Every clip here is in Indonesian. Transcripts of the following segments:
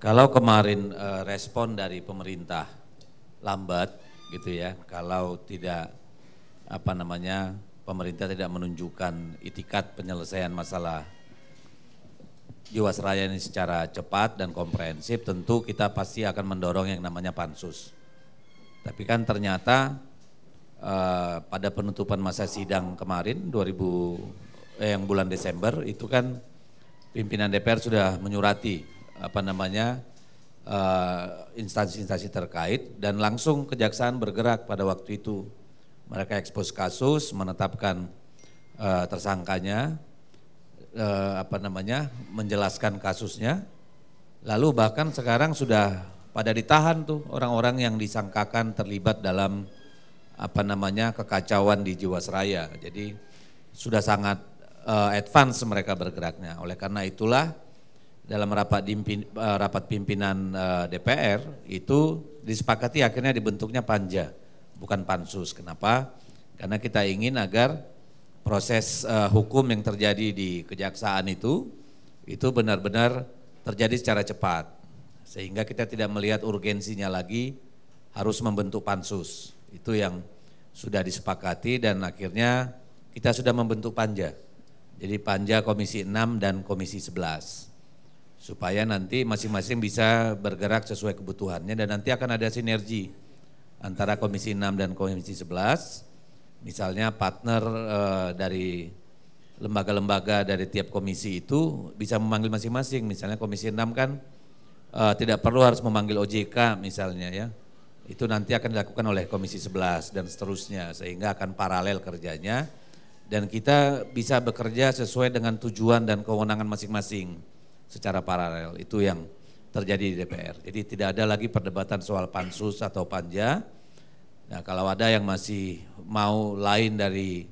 Kalau kemarin eh, respon dari pemerintah lambat gitu ya, kalau tidak apa namanya pemerintah tidak menunjukkan itikat penyelesaian masalah Jiwasraya ini secara cepat dan komprehensif tentu kita pasti akan mendorong yang namanya pansus. Tapi kan ternyata eh, pada penutupan masa sidang kemarin 2000 eh, yang bulan Desember itu kan pimpinan DPR sudah menyurati apa namanya eh, instansi-instansi uh, terkait dan langsung kejaksaan bergerak pada waktu itu. Mereka ekspos kasus, menetapkan uh, tersangkanya, uh, apa namanya, menjelaskan kasusnya. Lalu bahkan sekarang sudah pada ditahan tuh orang-orang yang disangkakan terlibat dalam apa namanya kekacauan di Jiwasraya. Jadi sudah sangat uh, advance mereka bergeraknya. Oleh karena itulah dalam rapat dimpin, eh, rapat pimpinan eh, DPR itu disepakati akhirnya dibentuknya panja bukan pansus. Kenapa? Karena kita ingin agar proses eh, hukum yang terjadi di kejaksaan itu itu benar-benar terjadi secara cepat sehingga kita tidak melihat urgensinya lagi harus membentuk pansus. Itu yang sudah disepakati dan akhirnya kita sudah membentuk panja. Jadi panja komisi 6 dan komisi 11 supaya nanti masing-masing bisa bergerak sesuai kebutuhannya dan nanti akan ada sinergi antara Komisi 6 dan Komisi 11 misalnya partner eh, dari lembaga-lembaga dari tiap komisi itu bisa memanggil masing-masing misalnya Komisi 6 kan eh, tidak perlu harus memanggil OJK misalnya ya itu nanti akan dilakukan oleh Komisi 11 dan seterusnya sehingga akan paralel kerjanya dan kita bisa bekerja sesuai dengan tujuan dan kewenangan masing-masing secara paralel. Itu yang terjadi di DPR. Jadi tidak ada lagi perdebatan soal pansus atau panja. Nah, kalau ada yang masih mau lain dari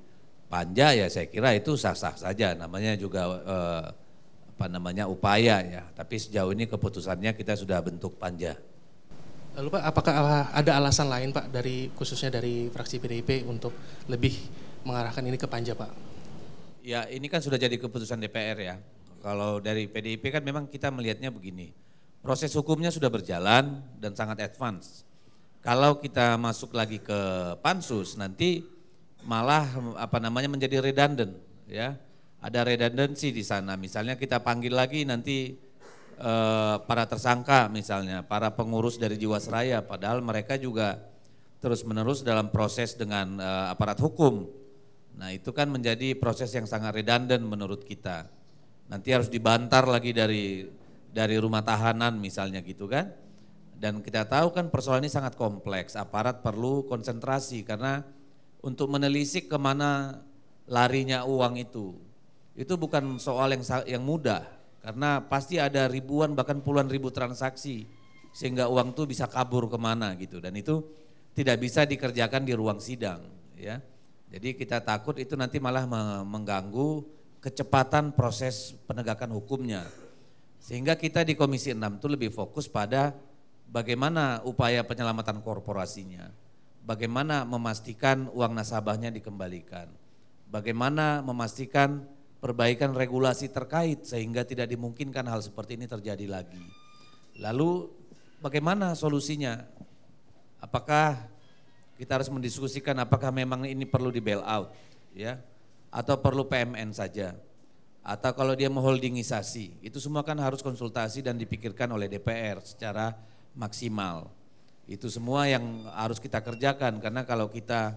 panja ya saya kira itu sah-sah saja. Namanya juga eh, apa namanya upaya ya. Tapi sejauh ini keputusannya kita sudah bentuk panja. Lalu Pak, apakah ada alasan lain Pak dari khususnya dari fraksi PDIP untuk lebih mengarahkan ini ke panja Pak? Ya, ini kan sudah jadi keputusan DPR ya. Kalau dari PDIP kan memang kita melihatnya begini, proses hukumnya sudah berjalan dan sangat advance. Kalau kita masuk lagi ke pansus nanti malah apa namanya menjadi redundant, ya. Ada redundancy di sana. Misalnya kita panggil lagi nanti eh, para tersangka misalnya, para pengurus dari Jiwasraya, padahal mereka juga terus-menerus dalam proses dengan eh, aparat hukum. Nah, itu kan menjadi proses yang sangat redundant menurut kita nanti harus dibantar lagi dari dari rumah tahanan misalnya gitu kan. Dan kita tahu kan persoalan ini sangat kompleks, aparat perlu konsentrasi karena untuk menelisik kemana larinya uang itu. Itu bukan soal yang yang mudah karena pasti ada ribuan bahkan puluhan ribu transaksi sehingga uang itu bisa kabur kemana gitu dan itu tidak bisa dikerjakan di ruang sidang ya. Jadi kita takut itu nanti malah mengganggu kecepatan proses penegakan hukumnya. Sehingga kita di Komisi 6 itu lebih fokus pada bagaimana upaya penyelamatan korporasinya, bagaimana memastikan uang nasabahnya dikembalikan, bagaimana memastikan perbaikan regulasi terkait sehingga tidak dimungkinkan hal seperti ini terjadi lagi. Lalu bagaimana solusinya? Apakah kita harus mendiskusikan apakah memang ini perlu di bail out ya? atau perlu PMN saja atau kalau dia mau holdingisasi itu semua kan harus konsultasi dan dipikirkan oleh DPR secara maksimal itu semua yang harus kita kerjakan karena kalau kita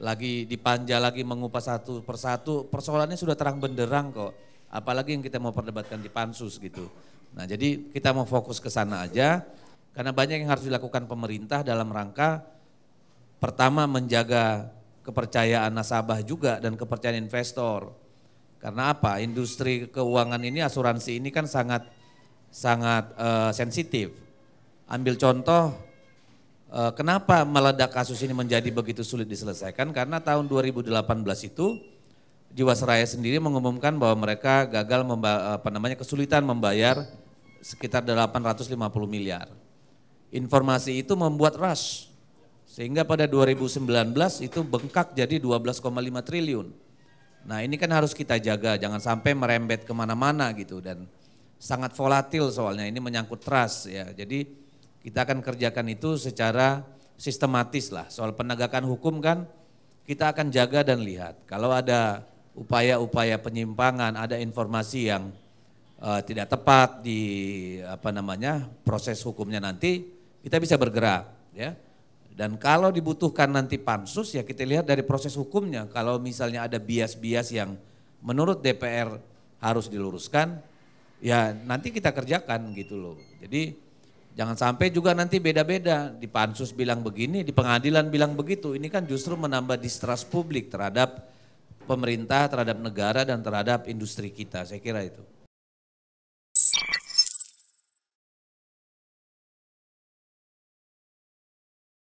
lagi dipanja lagi mengupas satu persatu persoalannya sudah terang benderang kok apalagi yang kita mau perdebatkan di pansus gitu nah jadi kita mau fokus ke sana aja karena banyak yang harus dilakukan pemerintah dalam rangka pertama menjaga kepercayaan nasabah juga dan kepercayaan investor. Karena apa? Industri keuangan ini asuransi ini kan sangat sangat uh, sensitif. Ambil contoh uh, kenapa meledak kasus ini menjadi begitu sulit diselesaikan karena tahun 2018 itu Jiwasraya sendiri mengumumkan bahwa mereka gagal memba, apa namanya kesulitan membayar sekitar 850 miliar. Informasi itu membuat rush sehingga pada 2019 itu bengkak jadi 12,5 triliun. Nah ini kan harus kita jaga, jangan sampai merembet kemana-mana gitu dan sangat volatil soalnya ini menyangkut trust ya. Jadi kita akan kerjakan itu secara sistematis lah. Soal penegakan hukum kan kita akan jaga dan lihat. Kalau ada upaya-upaya penyimpangan, ada informasi yang uh, tidak tepat di apa namanya proses hukumnya nanti kita bisa bergerak ya. Dan kalau dibutuhkan nanti pansus ya kita lihat dari proses hukumnya. Kalau misalnya ada bias-bias yang menurut DPR harus diluruskan, ya nanti kita kerjakan gitu loh. Jadi jangan sampai juga nanti beda-beda. Di pansus bilang begini, di pengadilan bilang begitu. Ini kan justru menambah distrust publik terhadap pemerintah, terhadap negara dan terhadap industri kita. Saya kira itu.